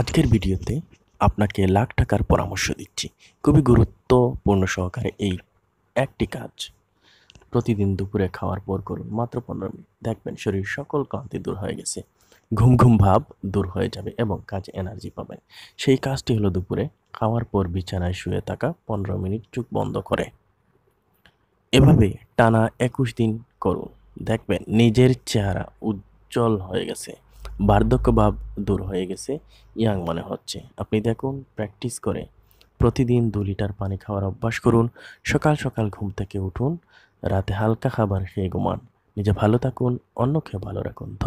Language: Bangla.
আজকের ভিডিওতে আপনাকে লাখ টাকার পরামর্শ দিচ্ছি খুবই গুরুত্বপূর্ণ সহকারে এই একটি কাজ প্রতিদিন দুপুরে খাওয়ার পর করুন মাত্র পনেরো মিনিট দেখবেন শরীর সকল ক্লান্তি দূর হয়ে গেছে ঘুম ঘুম ভাব দূর হয়ে যাবে এবং কাজ এনার্জি পাবেন সেই কাজটি হলো দুপুরে খাওয়ার পর বিছানায় শুয়ে থাকা পনেরো মিনিট চুপ বন্ধ করে এভাবে টানা একুশ দিন করুন দেখবেন নিজের চেহারা উজ্জ্বল হয়ে গেছে বার্ধক্যভাব দূর হয়ে গেছে ইয়াং মনে হচ্ছে আপনি দেখুন প্র্যাকটিস করে প্রতিদিন দু লিটার পানি খাওয়ার অভ্যাস করুন সকাল সকাল ঘুম থেকে উঠুন রাতে হালকা খাবার খেয়ে ঘুমান নিজে ভালো থাকুন অন্যকে ভালো রাখুন